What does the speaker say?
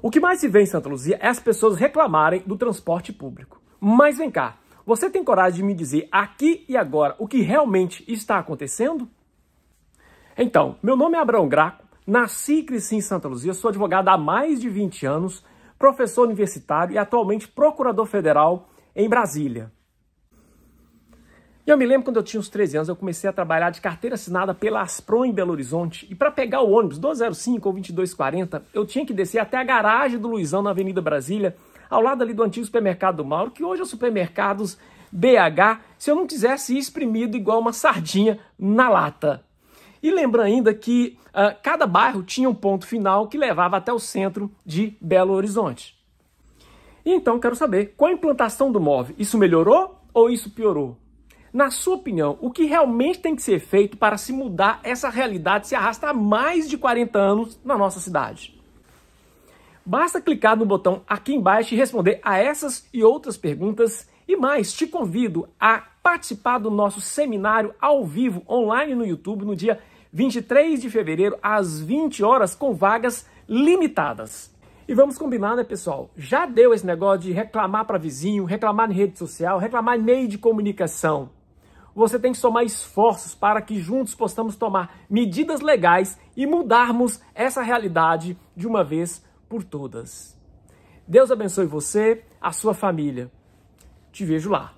O que mais se vê em Santa Luzia é as pessoas reclamarem do transporte público. Mas vem cá, você tem coragem de me dizer aqui e agora o que realmente está acontecendo? Então, meu nome é Abraão Graco, nasci e cresci em Santa Luzia, sou advogado há mais de 20 anos, professor universitário e atualmente procurador federal em Brasília. E eu me lembro quando eu tinha uns 13 anos, eu comecei a trabalhar de carteira assinada pela Aspron em Belo Horizonte. E para pegar o ônibus 205 ou 2240, eu tinha que descer até a garagem do Luizão na Avenida Brasília, ao lado ali do antigo supermercado do Mauro, que hoje é o supermercados BH, se eu não quisesse ir exprimido igual uma sardinha na lata. E lembra ainda que uh, cada bairro tinha um ponto final que levava até o centro de Belo Horizonte. E então quero saber, com a implantação do MOV, isso melhorou ou isso piorou? Na sua opinião, o que realmente tem que ser feito para se mudar essa realidade que se arrasta há mais de 40 anos na nossa cidade? Basta clicar no botão aqui embaixo e responder a essas e outras perguntas. E mais, te convido a participar do nosso seminário ao vivo online no YouTube no dia 23 de fevereiro às 20 horas com vagas limitadas. E vamos combinar, né, pessoal? Já deu esse negócio de reclamar para vizinho, reclamar em rede social, reclamar em meio de comunicação você tem que somar esforços para que juntos possamos tomar medidas legais e mudarmos essa realidade de uma vez por todas. Deus abençoe você, a sua família. Te vejo lá.